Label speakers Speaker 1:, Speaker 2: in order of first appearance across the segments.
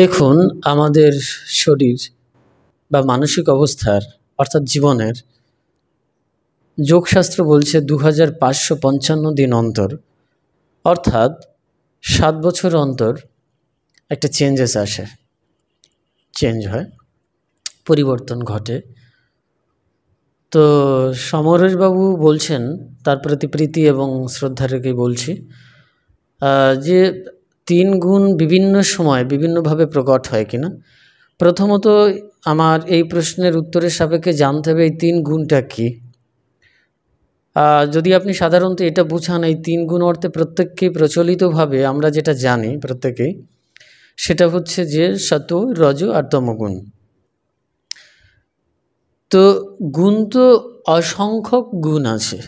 Speaker 1: দেখুন আমাদের শরীর বা মানসিক অবস্থার অর্থাৎ জীবনের যোগশাস্ত্র বলছে দু হাজার পাঁচশো পঞ্চান্ন দিন অন্তর অর্থাৎ সাত বছর অন্তর একটা চেঞ্জেস আসে চেঞ্জ হয় পরিবর্তন ঘটে তো সমরেশবাবু বলছেন তার প্রতি প্রীতি এবং শ্রদ্ধা রেখে বলছি যে তিন গুণ বিভিন্ন সময় বিভিন্নভাবে প্রকট হয় কিনা প্রথমত আমার এই প্রশ্নের উত্তরের সাপেক্ষে জানতে হবে এই তিন গুণটা কী যদি আপনি সাধারণত এটা বুঝান এই তিন গুণ অর্থে প্রত্যেককেই প্রচলিতভাবে আমরা যেটা জানি প্রত্যেকেই সেটা হচ্ছে যে সত রজ আর তমগুণ তো গুণ তো অসংখ্যক গুণ আছে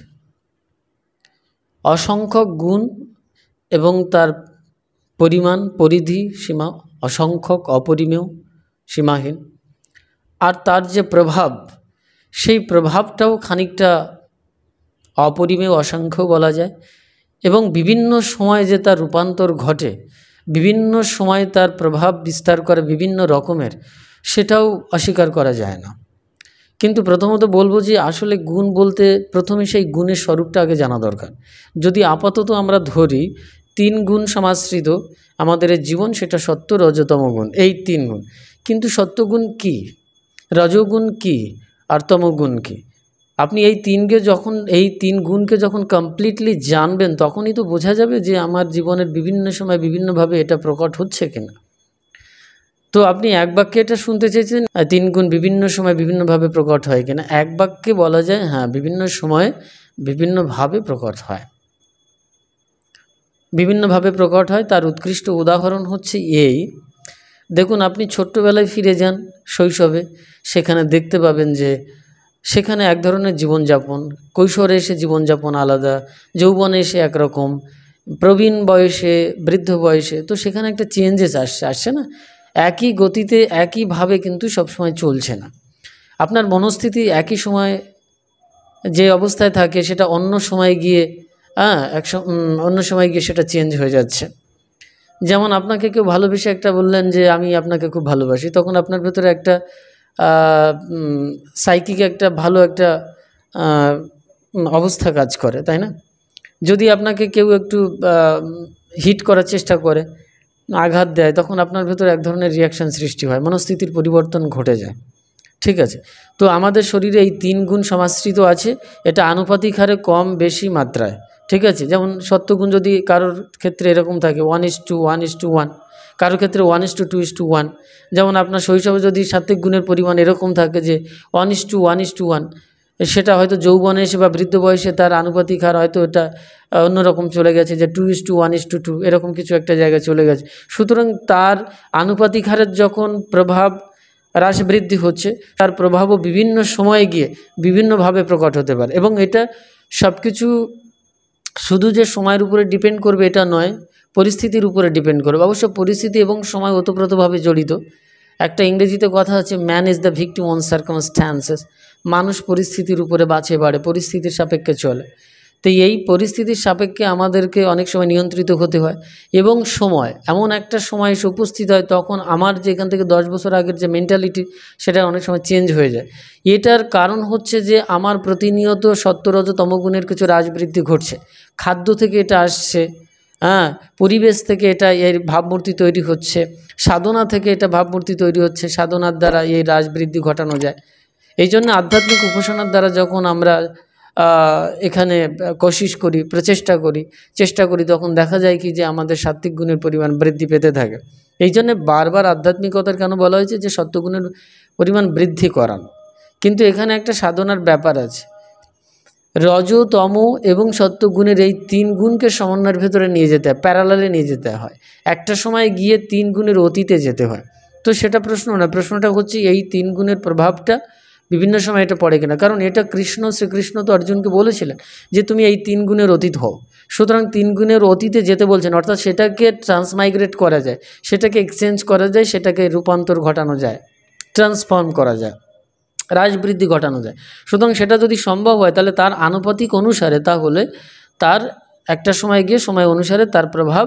Speaker 1: অসংখ্যক গুণ এবং তার পরিমাণ পরিধি সীমা অসংখ্যক অপরিমেয় সীমাহীন আর তার যে প্রভাব সেই প্রভাবটাও খানিকটা অপরিমেয় অসংখ্য বলা যায় এবং বিভিন্ন সময় যে তার রূপান্তর ঘটে বিভিন্ন সময় তার প্রভাব বিস্তার করে বিভিন্ন রকমের সেটাও অস্বীকার করা যায় না কিন্তু প্রথমত বলবো যে আসলে গুণ বলতে প্রথমে সেই গুণের স্বরূপটা আগে জানা দরকার যদি আপাতত আমরা ধরি তিন গুণ সমাশ্রিত আমাদের জীবন সেটা সত্য রজতম গুণ এই তিন গুণ কিন্তু সত্যগুণ কি রজগুণ কি আর তমগুণ কি আপনি এই তিনকে যখন এই তিন গুণকে যখন কমপ্লিটলি জানবেন তখনই তো বোঝা যাবে যে আমার জীবনের বিভিন্ন সময় বিভিন্নভাবে এটা প্রকট হচ্ছে কিনা তো আপনি এক বাক্যে এটা শুনতে চেয়েছেন তিন গুণ বিভিন্ন সময় বিভিন্নভাবে প্রকট হয় কিনা এক বাক্যে বলা যায় হ্যাঁ বিভিন্ন সময়ে বিভিন্নভাবে প্রকট হয় বিভিন্নভাবে প্রকট হয় তার উৎকৃষ্ট উদাহরণ হচ্ছে এই দেখুন আপনি ছোট্টবেলায় ফিরে যান শৈশবে সেখানে দেখতে পাবেন যে সেখানে এক ধরনের জীবনযাপন কৈশোরে এসে জীবনযাপন আলাদা যৌবনে এসে একরকম প্রবীণ বয়সে বৃদ্ধ বয়সে তো সেখানে একটা চেঞ্জেস আসছে আসছে না একই গতিতে একইভাবে কিন্তু সবসময় চলছে না আপনার মনস্থিতি একই সময় যে অবস্থায় থাকে সেটা অন্য সময় গিয়ে হ্যাঁ এক অন্য সময় গিয়ে সেটা চেঞ্জ হয়ে যাচ্ছে যেমন আপনাকে কেউ ভালোবেসে একটা বললেন যে আমি আপনাকে খুব ভালোবাসি তখন আপনার ভেতরে একটা সাইকিক একটা ভালো একটা অবস্থা কাজ করে তাই না যদি আপনাকে কেউ একটু হিট করার চেষ্টা করে আঘাত দেয় তখন আপনার ভেতরে এক ধরনের রিয়াকশান সৃষ্টি হয় মনস্থিতির পরিবর্তন ঘটে যায় ঠিক আছে তো আমাদের শরীরে এই তিন গুণ সমাশ্রিত আছে এটা আনুপাতিক হারে কম বেশি মাত্রায় ঠিক আছে যেমন সত্যগুণ যদি কারোর ক্ষেত্রে এরকম থাকে one is two one is two one কারোর ক্ষেত্রে one is two two is two one যেমন আপনার শৈশবে যদি সাত্বিক গুণের পরিমাণ এরকম থাকে যে one is two one is two one সেটা হয়তো যৌবনে এসে বা বৃদ্ধ বয়সে তার আনুপাতিক হার হয়তো এটা অন্যরকম চলে গেছে যে two is two one is two two এরকম কিছু একটা জায়গায় চলে গেছে সুতরাং তার আনুপাতিক হারের যখন প্রভাব হ্রাস বৃদ্ধি হচ্ছে তার প্রভাবও বিভিন্ন সময়ে গিয়ে বিভিন্নভাবে প্রকট হতে পারে এবং এটা সব কিছু শুধু যে সময়ের উপরে ডিপেন্ড করবে এটা নয় পরিস্থিতির উপরে ডিপেন্ড করবে অবশ্য পরিস্থিতি এবং সময় ওতপ্রোতভাবে জড়িত একটা ইংরেজিতে কথা হচ্ছে man is the victim on circumstances মানুষ পরিস্থিতির উপরে বাঁচে বাড়ে পরিস্থিতির সাপেক্ষে চলে তো এই পরিস্থিতির সাপেক্ষে আমাদেরকে অনেক সময় নিয়ন্ত্রিত হতে হয় এবং সময় এমন একটা সময় এসে উপস্থিত হয় তখন আমার যে এখান থেকে দশ বছর আগের যে মেন্টালিটি সেটা অনেক সময় চেঞ্জ হয়ে যায় এটার কারণ হচ্ছে যে আমার প্রতিনিয়ত সত্যরজ তমগুণের কিছু রাজবৃদ্ধি ঘটছে খাদ্য থেকে এটা আসছে হ্যাঁ পরিবেশ থেকে এটা এর ভাবমূর্তি তৈরি হচ্ছে সাধনা থেকে এটা ভাবমূর্তি তৈরি হচ্ছে সাধনার দ্বারা এই বৃদ্ধি ঘটানো যায় এই জন্য আধ্যাত্মিক উপাসনার দ্বারা যখন আমরা এখানে কোশিশ করি প্রচেষ্টা করি চেষ্টা করি তখন দেখা যায় কি যে আমাদের সাত্ত্বিক গুণের পরিমাণ বৃদ্ধি পেতে থাকে এই জন্যে বারবার আধ্যাত্মিকতার কেন বলা হয়েছে যে সত্যগুণের পরিমাণ বৃদ্ধি করানো কিন্তু এখানে একটা সাধনার ব্যাপার আছে রজ তম এবং সত্যগুণের এই তিন গুণকে সমন্বয়ের ভেতরে নিয়ে যেতে হয় প্যারালালে নিয়ে যেতে হয় একটা সময় গিয়ে তিন গুণের অতীতে যেতে হয় তো সেটা প্রশ্ন না প্রশ্নটা হচ্ছে এই তিন গুণের প্রভাবটা বিভিন্ন সময় এটা পড়ে কিনা কারণ এটা কৃষ্ণ শ্রীকৃষ্ণ তো অর্জুনকে বলেছিলেন যে তুমি এই তিন গুণের অতীত হও সুতরাং তিন গুণের অতীতে যেতে বলছেন অর্থাৎ সেটাকে ট্রান্সমাইগ্রেট করা যায় সেটাকে এক্সচেঞ্জ করা যায় সেটাকে রূপান্তর ঘটানো যায় ট্রান্সফর্ম করা যায় বৃদ্ধি ঘটানো যায় সুতরাং সেটা যদি সম্ভব হয় তাহলে তার আনুপাতিক অনুসারে তাহলে তার একটা সময় গিয়ে সময় অনুসারে তার প্রভাব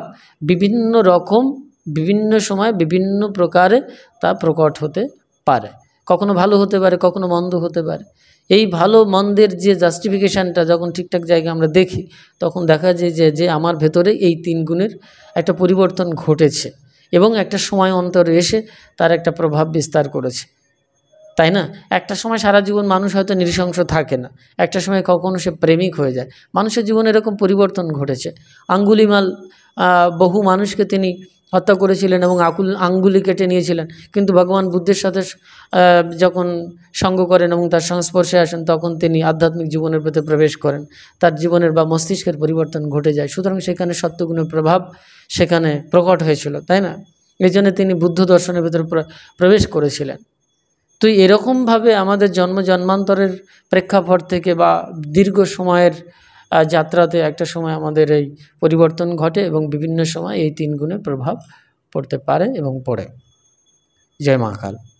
Speaker 1: বিভিন্ন রকম বিভিন্ন সময় বিভিন্ন প্রকারে তা প্রকট হতে পারে কখনো ভালো হতে পারে কখনো মন্দ হতে পারে এই ভালো মন্দের যে জাস্টিফিকেশানটা যখন ঠিকঠাক জায়গায় আমরা দেখি তখন দেখা যায় যে যে আমার ভেতরে এই তিন গুণের একটা পরিবর্তন ঘটেছে এবং একটা সময় অন্তরে এসে তার একটা প্রভাব বিস্তার করেছে তাই না একটা সময় সারা জীবন মানুষ হয়তো নৃশংস থাকে না একটা সময় কখনো সে প্রেমিক হয়ে যায় মানুষের জীবনে এরকম পরিবর্তন ঘটেছে আঙ্গুলিমাল বহু মানুষকে তিনি হত্যা করেছিলেন এবং আকুল আঙ্গুলি কেটে নিয়েছিলেন কিন্তু ভগবান বুদ্ধের সাথে যখন সঙ্গ করেন এবং তার সংস্পর্শে আসেন তখন তিনি আধ্যাত্মিক জীবনের প্রতি প্রবেশ করেন তার জীবনের বা মস্তিষ্কের পরিবর্তন ঘটে যায় সুতরাং সেখানে সত্যগুণের প্রভাব সেখানে প্রকট হয়েছিল তাই না এই তিনি বুদ্ধ দর্শনের ভেতরে প্রবেশ করেছিলেন তো এরকমভাবে আমাদের জন্ম জন্মান্তরের প্রেক্ষাপট থেকে বা দীর্ঘ সময়ের যাত্রাতে একটা সময় আমাদের এই পরিবর্তন ঘটে এবং বিভিন্ন সময় এই তিন গুণের প্রভাব পড়তে পারে এবং পড়ে জয় মাকাল